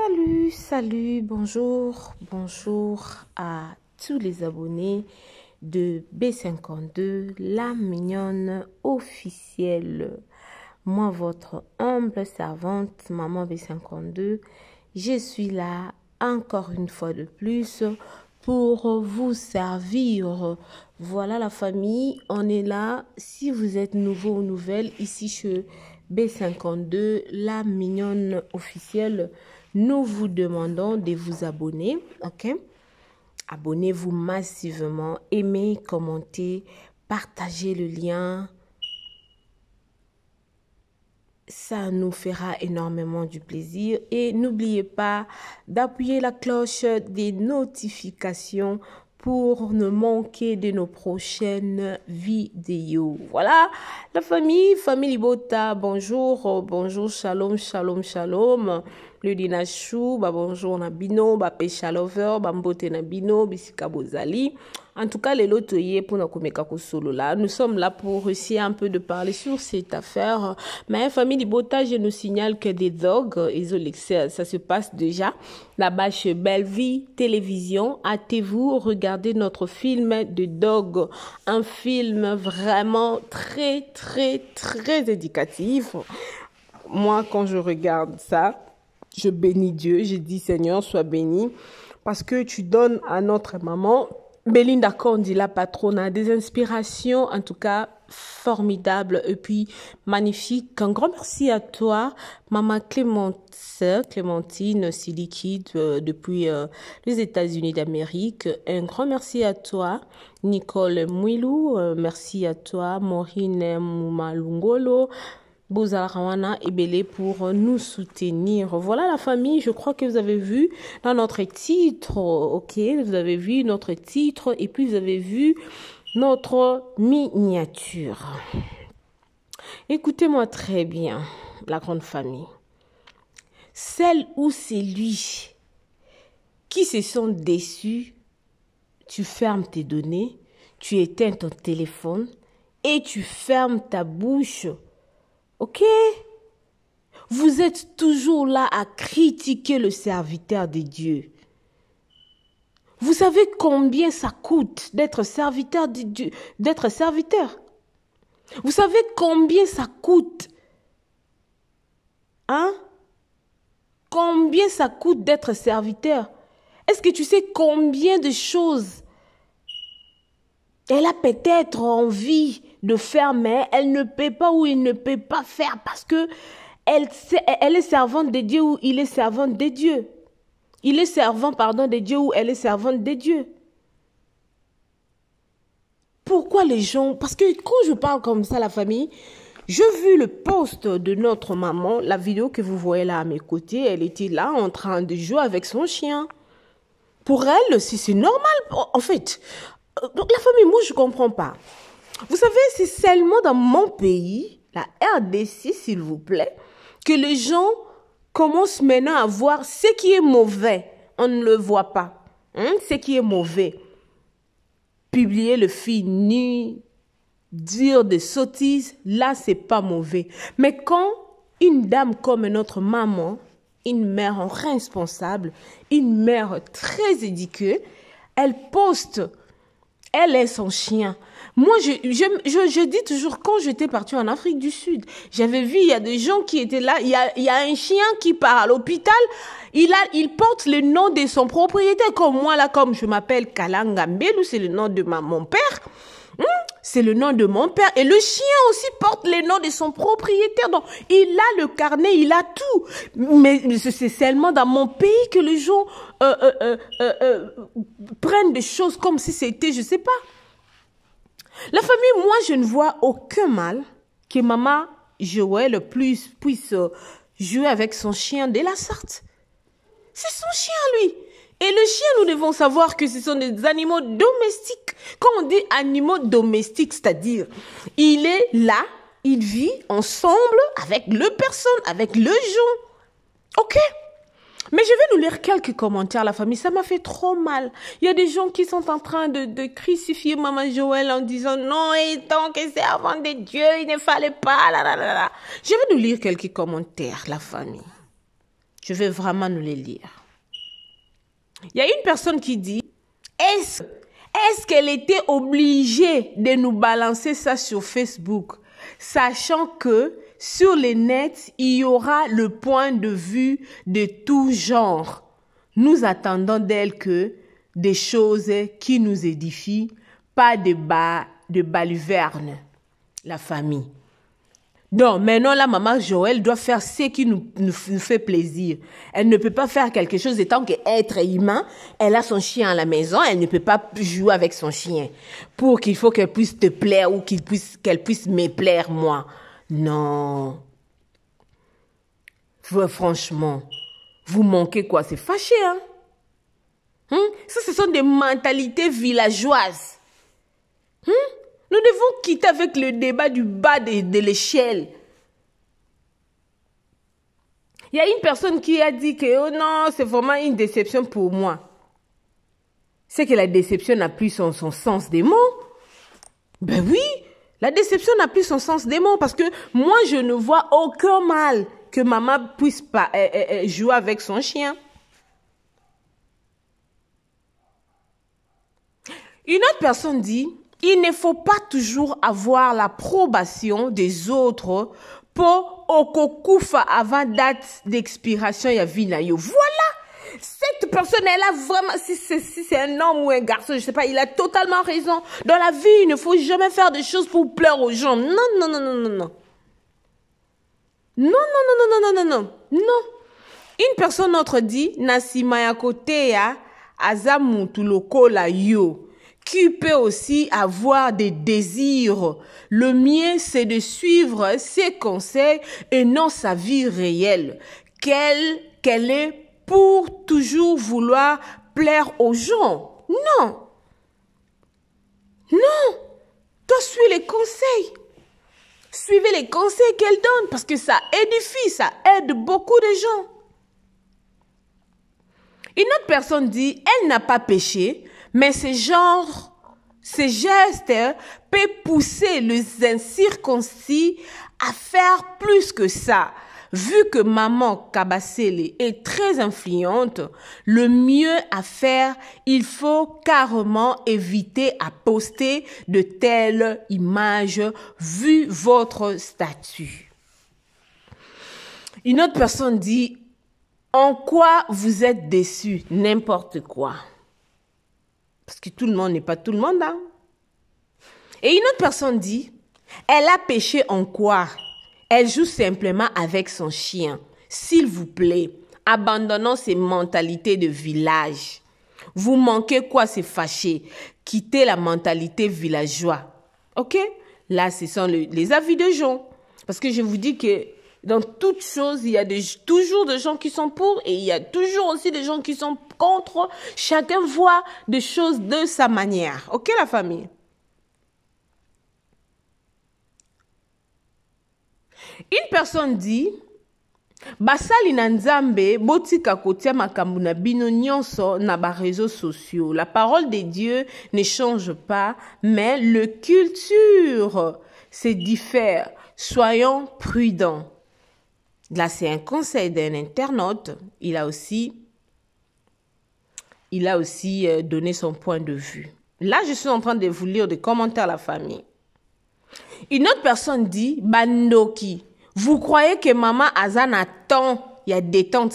Salut, salut, bonjour, bonjour à tous les abonnés de B52, la mignonne officielle. Moi, votre humble servante, maman B52, je suis là encore une fois de plus pour vous servir. Voilà la famille, on est là. Si vous êtes nouveau ou nouvelle, ici chez B52, la mignonne officielle, nous vous demandons de vous abonner, ok Abonnez-vous massivement, aimez, commentez, partagez le lien. Ça nous fera énormément du plaisir et n'oubliez pas d'appuyer la cloche des notifications pour ne manquer de nos prochaines vidéos. Voilà, la famille, famille Libota, bonjour, bonjour, shalom, shalom, shalom ludi na chou bonjour Nabino... bino ba pesha lover mbote na bino bozali en tout cas les toye Pour solo là. nous sommes là pour essayer un peu de parler sur cette affaire mais famille libota je nous signale que des dogs ça se passe déjà là-bas chez Vie Télévision hâtez-vous regardez notre film de dog un film vraiment très très très éducatif moi quand je regarde ça je bénis Dieu, je dis Seigneur, sois béni, parce que tu donnes à notre maman, Belinda Condi, la patronne, des inspirations, en tout cas formidables et puis magnifiques. Un grand merci à toi, maman Clémentine, Clémentine si euh, depuis euh, les États-Unis d'Amérique. Un grand merci à toi, Nicole Mouilou. Euh, merci à toi, Maureen Moumalungolo et Belé pour nous soutenir. Voilà la famille, je crois que vous avez vu dans notre titre, ok, vous avez vu notre titre et puis vous avez vu notre miniature. Écoutez-moi très bien, la grande famille. Celle ou lui qui se sont déçus, tu fermes tes données, tu éteins ton téléphone et tu fermes ta bouche Ok Vous êtes toujours là à critiquer le serviteur de Dieu. Vous savez combien ça coûte d'être serviteur de Dieu, d'être serviteur. Vous savez combien ça coûte. Hein Combien ça coûte d'être serviteur Est-ce que tu sais combien de choses elle a peut-être envie de faire, mais elle ne peut pas ou il ne peut pas faire parce que elle, est servante de Dieu ou il est servante de Dieu. Il est servant, pardon, de Dieu ou elle est servante de Dieu. Pourquoi les gens... Parce que quand je parle comme ça, la famille, je vu le poste de notre maman, la vidéo que vous voyez là à mes côtés, elle était là en train de jouer avec son chien. Pour elle, si c'est normal, en fait, euh, donc la famille, moi je comprends pas. Vous savez, c'est seulement dans mon pays, la RDC, s'il vous plaît, que les gens commencent maintenant à voir ce qui est mauvais. On ne le voit pas. Hein, ce qui est mauvais. Publier le fini, dire des sottises, là, c'est pas mauvais. Mais quand une dame comme notre maman, une mère responsable, une mère très éduquée, elle poste elle est son chien. Moi, je, dis toujours, quand j'étais partie en Afrique du Sud, j'avais vu, il y a des gens qui étaient là, il y a, un chien qui part à l'hôpital, il, a, il porte le nom de son propriétaire, comme moi, là, comme je m'appelle Kalangambelu, c'est le nom de ma, mon père c'est le nom de mon père. Et le chien aussi porte les noms de son propriétaire. Donc, il a le carnet, il a tout. Mais c'est seulement dans mon pays que les gens euh euh, euh, euh, euh, prennent des choses comme si c'était, je sais pas. La famille, moi, je ne vois aucun mal que maman Joël plus puisse euh, jouer avec son chien de la sorte. C'est son chien, lui. Et le chien, nous devons savoir que ce sont des animaux domestiques. Quand on dit animaux domestiques, c'est-à-dire, il est là, il vit ensemble avec le personne, avec le jour. Ok mais je vais nous lire quelques commentaires, la famille. Ça m'a fait trop mal. Il y a des gens qui sont en train de, crucifier Maman Joël en disant non, et tant que c'est avant de Dieu, il ne fallait pas, Je vais nous lire quelques commentaires, la famille. Je vais vraiment nous les lire. Il y a une personne qui dit, est-ce qu'elle était obligée de nous balancer ça sur Facebook, sachant que sur les nets, il y aura le point de vue de tout genre. Nous attendons d'elle que des choses qui nous édifient, pas de, bas, de balivernes. La famille. Non, maintenant, la maman Joël doit faire ce qui nous, nous, fait plaisir. Elle ne peut pas faire quelque chose étant qu'être humain. Elle a son chien à la maison, elle ne peut pas jouer avec son chien. Pour qu'il faut qu'elle puisse te plaire ou qu'il puisse, qu'elle puisse me plaire, moi. Non. Franchement, vous manquez quoi? C'est fâché, hein? hein? Ça, ce sont des mentalités villageoises. Hum nous devons quitter avec le débat du bas de, l'échelle. Il y a une personne qui a dit que oh non, c'est vraiment une déception pour moi. C'est que la déception n'a plus son, sens des mots. Ben oui, la déception n'a plus son sens des mots parce que moi je ne vois aucun mal que maman puisse pas euh, euh, euh, jouer avec son chien. Une autre personne dit il ne faut pas toujours avoir l'approbation des autres pour okokufa avant date d'expiration ya vie Voilà cette personne, elle a vraiment, si c'est si c'est un homme ou un garçon, je sais pas, il a totalement raison. Dans la vie, il ne faut jamais faire des choses pour pleurer aux gens. Non, non, non, non, non, non. Non, non, non, non, non, non, non, non. Non. Une personne autre dit, Nasima ya kote ya, azamutulokola yo tu peux aussi avoir des désirs. Le mien, c'est de suivre ses conseils et non sa vie réelle. Qu'elle, qu'elle est pour toujours vouloir plaire aux gens. Non. Non. Toi, suis les conseils. Suivez les conseils qu'elle donne parce que ça édifie, ça aide beaucoup de gens. Une autre personne dit, elle n'a pas péché mais ces genre, ce peut pousser les incirconcis à faire plus que ça. Vu que maman Kabasele est très influente, le mieux à faire, il faut carrément éviter à poster de telles images vu votre statut. Une autre personne dit, en quoi vous êtes déçu N'importe quoi. Parce que tout le monde n'est pas tout le monde. Hein. Et une autre personne dit, elle a péché en quoi Elle joue simplement avec son chien. S'il vous plaît, abandonnons ces mentalités de village. Vous manquez quoi, c'est fâché. Quittez la mentalité villageoise. OK Là, ce sont les avis de gens. Parce que je vous dis que dans toute chose, il y a toujours des gens qui sont pour et il y a toujours aussi des gens qui sont contre. Chacun voit des choses de sa manière. OK, la famille? Une personne dit, bino na sociaux la parole de dieu ne change pas mais le culture se diffère soyons prudents Là, c'est un conseil d'un internaute. Il a aussi, euh, donné son point de vue. Là, je suis en train de vous lire des commentaires à la famille. Une autre personne dit, Bandoki, vous croyez que maman Azan tant, il y a détente,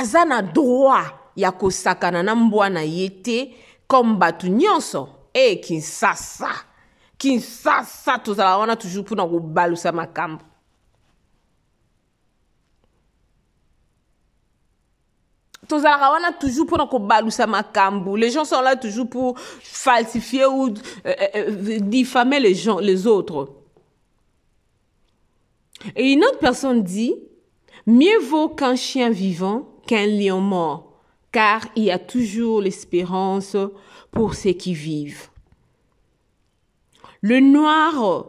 Azan a droit, il y a comme na yete, comme batu nyonso. Eh, Kinsasa. ça tout ça, on a toujours pour nous ça ma toujours les gens sont là toujours pour falsifier ou euh, euh, euh, diffamer les gens les autres et une autre personne dit mieux vaut qu'un chien vivant qu'un lion mort car il y a toujours l'espérance pour ceux qui vivent le noir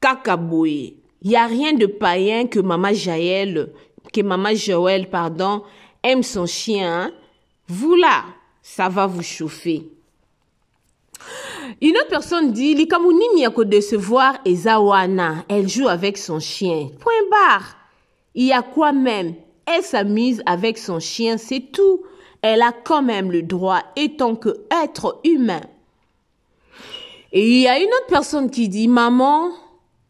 kakaboué il n'y a rien de païen que maman Jaël que maman Joël pardon aime son chien, hein, vous là, ça va vous chauffer. Une autre personne dit, Likamuni voir décevoir Ezawana. Elle joue avec son chien. Point barre. Il y a quoi même? Elle s'amuse avec son chien, c'est tout. Elle a quand même le droit, étant qu'être humain. Et il y a une autre personne qui dit, maman,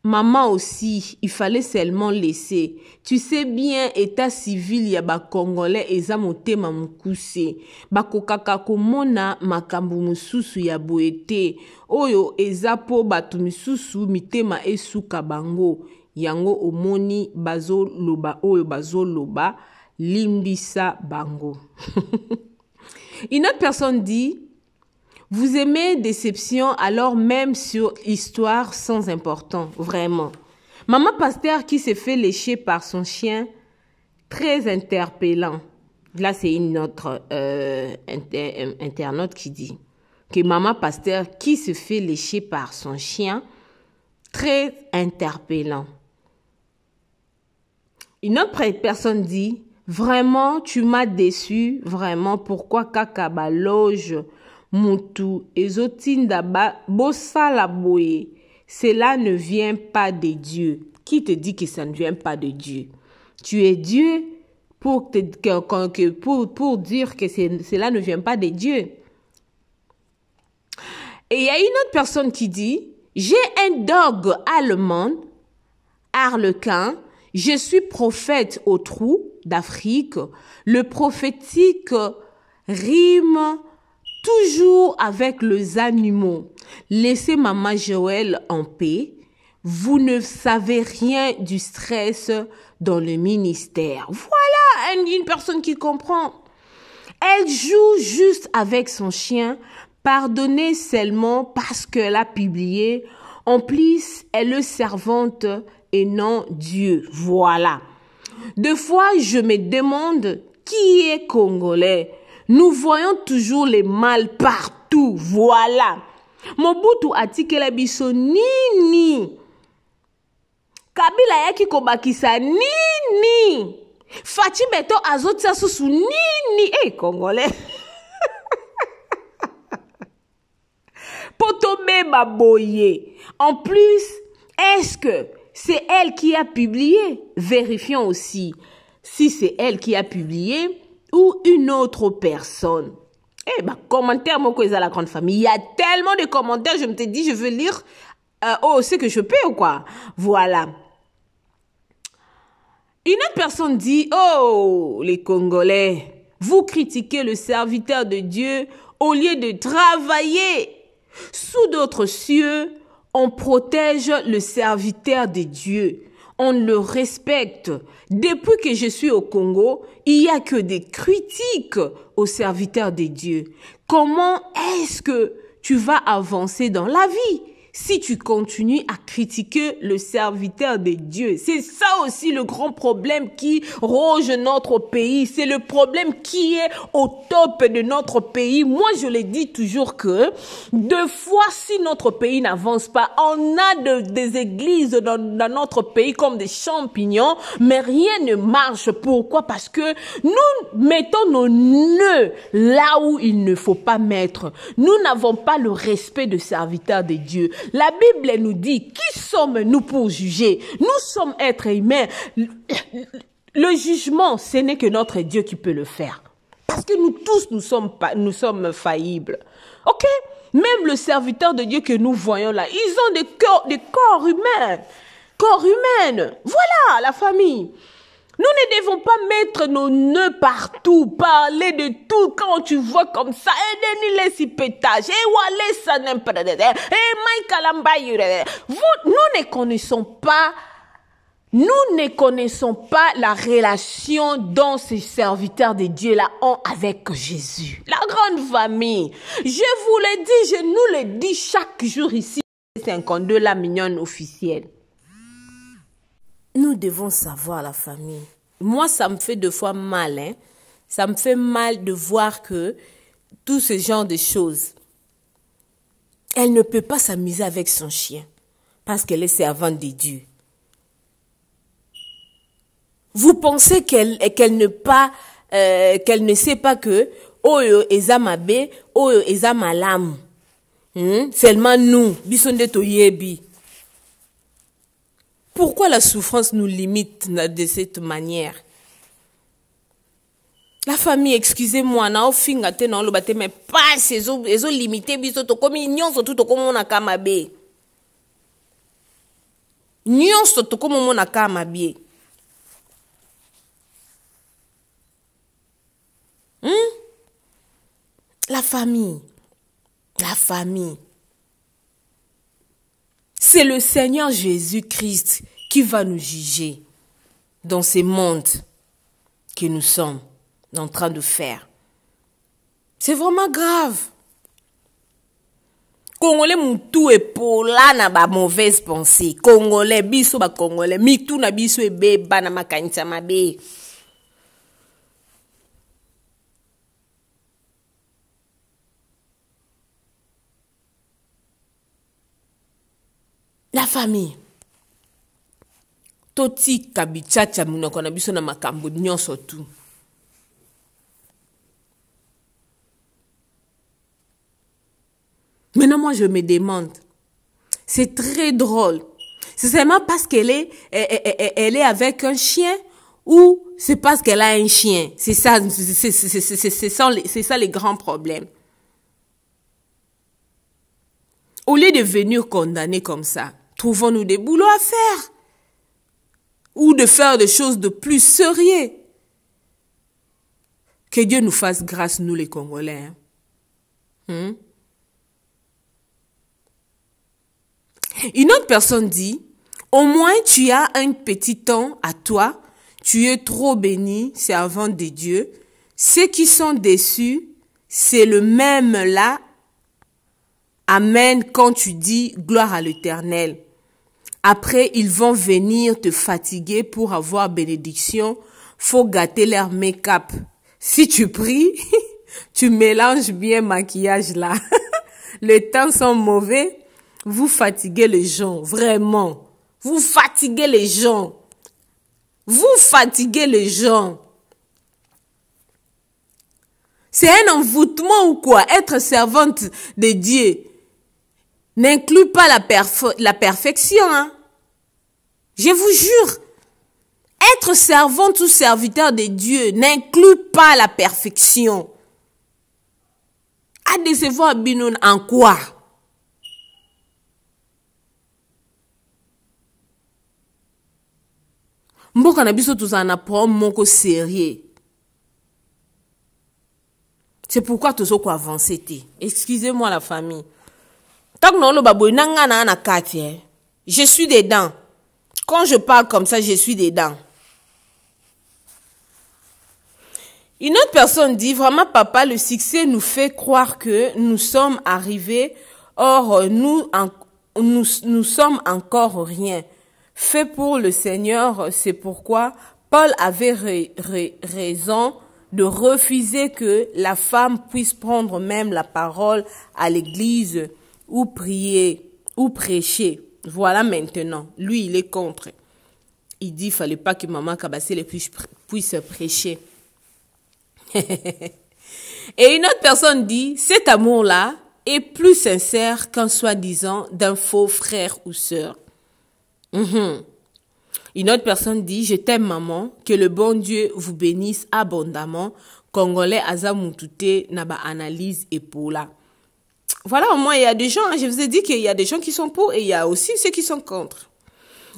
Maman aussi, il fallait seulement laisser. Tu sais bien, état civil ya ba Congolais eza motema mokuse. Bakokaka komona makambo mosusu ya boete. Oyo eza po bato misusu mitema esuka bango. Yango omoni bazoloba oyo bazoloba limbisa bango. Une autre personne dit Vous aimez déception alors même sur histoire sans importance, vraiment. Maman Pasteur qui se fait lécher par son chien, très interpellant. Là, c'est une autre euh, euh, internaute qui dit que Maman Pasteur qui se fait lécher par son chien, très interpellant. Une autre personne dit, vraiment, tu m'as déçu, vraiment, pourquoi Kakaba loge Moutou, bossa la boye. Cela ne vient pas de Dieu. Qui te dit que ça ne vient pas de Dieu? Tu es Dieu pour, pour, pour dire que cela ne vient pas de Dieu. Et il y a une autre personne qui dit, j'ai un dog allemand, Arlequin, je suis prophète au trou d'Afrique, le prophétique rime toujours avec les animaux. Laissez maman Joël en paix. Vous ne savez rien du stress dans le ministère. Voilà une, personne qui comprend. Elle joue juste avec son chien. Pardonnez seulement parce qu'elle a publié. En plus, elle est servante et non Dieu. Voilà. Deux fois, je me demande qui est congolais nous voyons toujours le mal partout. Voilà. Mobutu la biso nini? Kabila yaki kobakisa nini? Fati Beto azotia susu nini? Eh, hey, Congolais. m'a boye. En plus, est-ce que c'est elle qui a publié Vérifions aussi si c'est elle qui a publié une autre personne. Eh ben, commentaire, mon à la grande famille. Il y a tellement de commentaires, je me t'ai dit, je veux lire. Euh, oh, c'est que je peux ou quoi? Voilà. Une autre personne dit, oh, les Congolais, vous critiquez le serviteur de Dieu au lieu de travailler. Sous d'autres cieux, on protège le serviteur de Dieu on le respecte. Depuis que je suis au Congo, il n'y a que des critiques aux serviteurs des dieux. Comment est-ce que tu vas avancer dans la vie si tu continues à critiquer le serviteur de Dieu. C'est ça aussi le grand problème qui roge notre pays. C'est le problème qui est au top de notre pays. Moi, je le dis toujours que deux fois, si notre pays n'avance pas, on a des églises dans, notre pays comme des champignons, mais rien ne marche. Pourquoi? Parce que nous mettons nos nœuds là où il ne faut pas mettre. Nous n'avons pas le respect de serviteur de Dieu. La Bible nous dit, qui sommes-nous pour juger Nous sommes êtres humains. Le jugement, ce n'est que notre Dieu qui peut le faire. Parce que nous tous, nous sommes, nous sommes faillibles. OK Même le serviteur de Dieu que nous voyons là, ils ont des corps, des corps humains. Corps humains. Voilà la famille. Nous ne devons pas mettre nos nœuds partout, parler de tout quand tu vois comme ça. Et eh, Denis les pétage, et eh, ça eh, Mike nous ne connaissons pas nous ne connaissons pas la relation dont ces serviteurs de Dieu-là ont avec Jésus. La grande famille. Je vous le dis, je nous le dis chaque jour ici. 52, la mignonne officielle. Nous devons savoir la famille. Moi, ça me fait deux fois mal. Hein. Ça me fait mal de voir que tout ce genre de choses, elle ne peut pas s'amuser avec son chien parce qu'elle est servante des Dieu. Vous pensez qu'elle qu'elle ne pas euh, qu'elle ne sait pas que oh euh, ezama be oyo oh, euh, ezama c'est hein? Seulement nous, bisonde toyebi. Pourquoi la souffrance nous limite de cette manière la famille excusez-moi mais te naoloba tout comme ils ezolimite surtout comme nyonso Ils mabe hmm? la famille la famille c'est le Seigneur Jésus-Christ qui va nous juger dans ces mondes que nous sommes en train de faire. C'est vraiment grave. Congolais mutu et pola na ba mauvaise pensée. Congolais biso ba congolais mitou na biso e ba na mabe. la famille maintenant moi je me demande c'est très drôle c'est seulement parce qu'elle est eh, eh, eh, elle est avec un chien ou c'est parce qu'elle a un chien c'est ça c'est ça, ça les grands problèmes au lieu de venir condamner comme ça Trouvons-nous des boulots à faire ou de faire des choses de plus sérieux. Que Dieu nous fasse grâce, nous les Congolais. Hein. Hmm? Une autre personne dit, au moins tu as un petit temps à toi, tu es trop béni, servant des dieux. Ceux qui sont déçus, c'est le même là. Amen quand tu dis gloire à l'éternel. Après, ils vont venir te fatiguer pour avoir bénédiction. Faut gâter leur make-up. Si tu pries, tu mélanges bien maquillage là. Les temps sont mauvais. Vous fatiguez les gens, vraiment. Vous fatiguez les gens. Vous fatiguez les gens. C'est un envoûtement ou quoi Être servante de Dieu n'inclut pas la, la perfection. Hein? Je vous jure, être servante ou serviteur de Dieu n'inclut pas la perfection. À décevoir Binoun en quoi mboka na biso tozala na mon moko sérieux c'est pourquoi tozokoavance te excusez moi la famille non le babou na na je suis dedans quand je parle comme ça, je suis dedans. Une autre personne dit, vraiment papa, le succès nous fait croire que nous sommes arrivés, or nous, nous, sommes encore rien. Fait pour le Seigneur, c'est pourquoi Paul avait raison de refuser que la femme puisse prendre même la parole à l'église ou prier ou prêcher. Voilà maintenant, lui, il est contre. Il dit, fallait pas que maman Kabassé puisse, puisse prêcher. Et une autre personne dit, cet amour-là est plus sincère qu'en soi-disant d'un faux frère ou sœur. Mhm. Une autre personne dit, je t'aime maman, que le bon Dieu vous bénisse abondamment. Congolais n'a Naba Analyse Paula. Voilà, au moins, il y a des gens, hein. je vous ai dit qu'il y a des gens qui sont pour et il y a aussi ceux qui sont contre.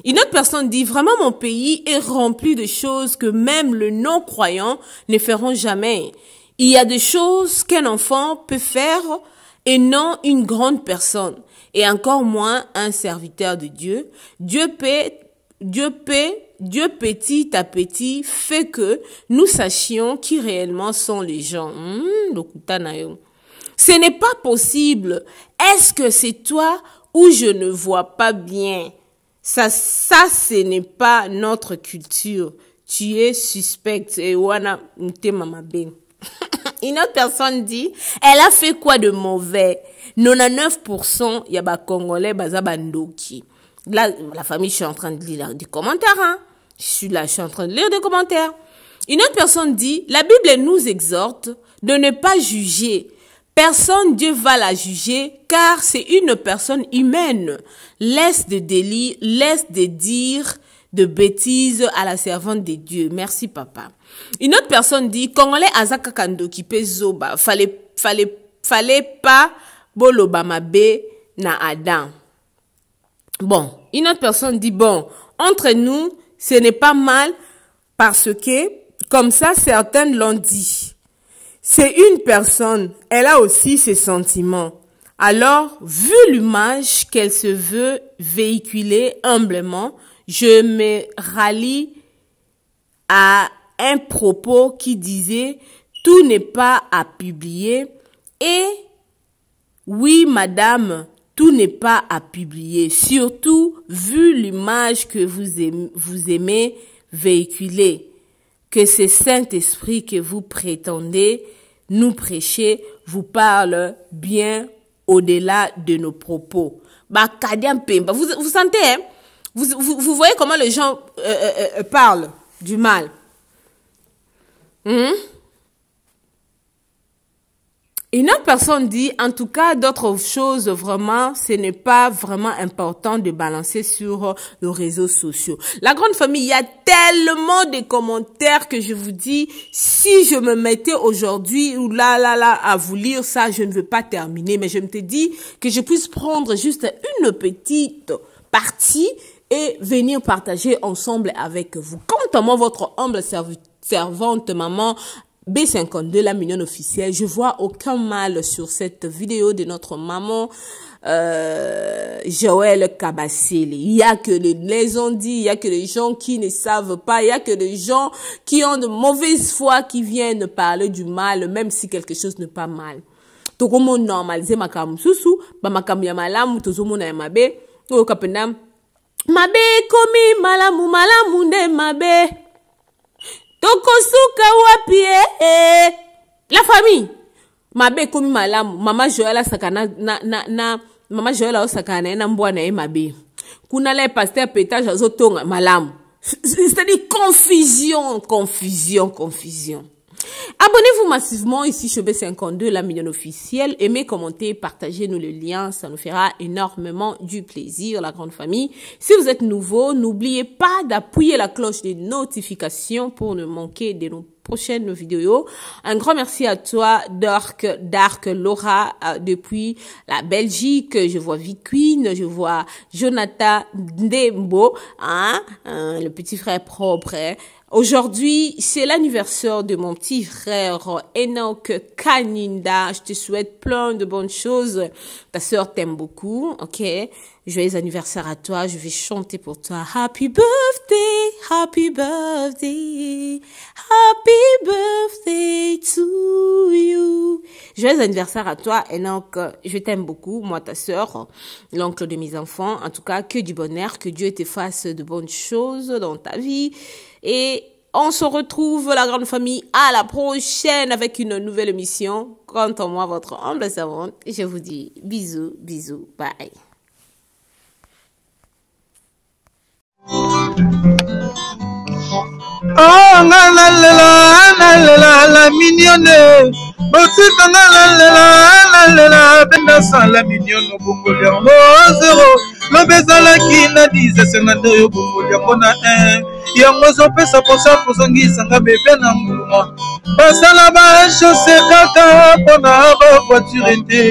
Une autre personne dit, vraiment, mon pays est rempli de choses que même le non-croyant ne feront jamais. Il y a des choses qu'un enfant peut faire et non une grande personne, et encore moins un serviteur de Dieu. Dieu paie Dieu paie Dieu petit à petit fait que nous sachions qui réellement sont les gens. Hmm, ce n'est pas possible. Est-ce que c'est toi ou je ne vois pas bien Ça, ça ce n'est pas notre culture. Tu es suspecte. Et wana Une autre personne dit, elle a fait quoi de mauvais 99% y a Congolais baza bandoki. Là, la famille, je suis en train de lire des commentaires. Hein. Je suis là, je suis en train de lire des commentaires. Une autre personne dit, la Bible nous exhorte de ne pas juger Personne Dieu va la juger car c'est une personne humaine. Laisse de délits, laisse de dire de bêtises à la servante de Dieu. Merci papa. Une autre personne dit, quand Azaka fallait, fallait, fallait pas na Bon, une autre personne dit, bon, entre nous, ce n'est pas mal parce que, comme ça, certaines l'ont dit. C'est une personne, elle a aussi ses sentiments. Alors, vu l'image qu'elle se veut véhiculer humblement, je me rallie à un propos qui disait tout n'est pas à publier et oui madame, tout n'est pas à publier, surtout vu l'image que vous aimez, vous aimez véhiculer, que ce Saint-Esprit que vous prétendez nous prêcher vous parle bien au-delà de nos propos. Bah, vous, vous sentez, hein? vous, voyez comment les gens euh, euh, euh, parlent du mal. Hmm? Une autre personne dit, en tout cas, d'autres choses, vraiment, ce n'est pas vraiment important de balancer sur les réseaux sociaux. La grande famille, il y a tellement de commentaires que je vous dis, si je me mettais aujourd'hui ou là, là, là, à vous lire ça, je ne veux pas terminer, mais je me dis que je puisse prendre juste une petite partie et venir partager ensemble avec vous. à moi, votre humble servante, maman B52, la mignonne officielle. Je vois aucun mal sur cette vidéo de notre maman euh, Joël Kabassele. Il y a que les, les il y a que les gens qui ne savent pas, il y a que les gens qui ont de mauvaise foi qui viennent parler du mal, même si quelque chose n'est pas mal. monde normalize ma ba Ma ya malamu na mabe mabe malamu malamu mabe tokosuka wapi e la famille mabe ekomi malamu mama joel asaka na, na, na, na mama joel aosakana na ye na mbwa na ye mabe kuna la ye paster petage azotonga malamu c'est à dire confusion confusion confusion Abonnez-vous massivement ici chez B52, la million officielle. Aimez, commentez, partagez nous le lien, ça nous fera énormément du plaisir, la grande famille. Si vous êtes nouveau, n'oubliez pas d'appuyer la cloche des notifications pour ne manquer de nos prochaines vidéos. Un grand merci à toi, Dark, Dark Laura, euh, depuis la Belgique. Je vois Vicuine, je vois Jonathan Dembo, hein, hein, le petit frère propre. Hein. Aujourd'hui, c'est l'anniversaire de mon petit frère Enoch Kaninda. Je te souhaite plein de bonnes choses. Ta sœur t'aime beaucoup, ok? Joyeux anniversaire à toi, je vais chanter pour toi. Happy birthday, happy birthday, happy birthday to you. Joyeux anniversaire à toi, et donc je t'aime beaucoup, moi ta sœur, l'oncle de mes enfants. En tout cas, que du bonheur, que Dieu te fasse de bonnes choses dans ta vie. Et on se retrouve, la grande famille, à la prochaine avec une nouvelle émission. Quant à moi, votre humble servante, je vous dis bisous, bisous, bye. Ah, nga na lela na lela la minione botika nga na lela na lela bendasa la minione obongoli yango zero lobe ezalaki na 10 oyo obongoli yango na 1 yango ezopesa posa kozongisanga bebe na nguluma basala bashose kaka mpona bavoiture te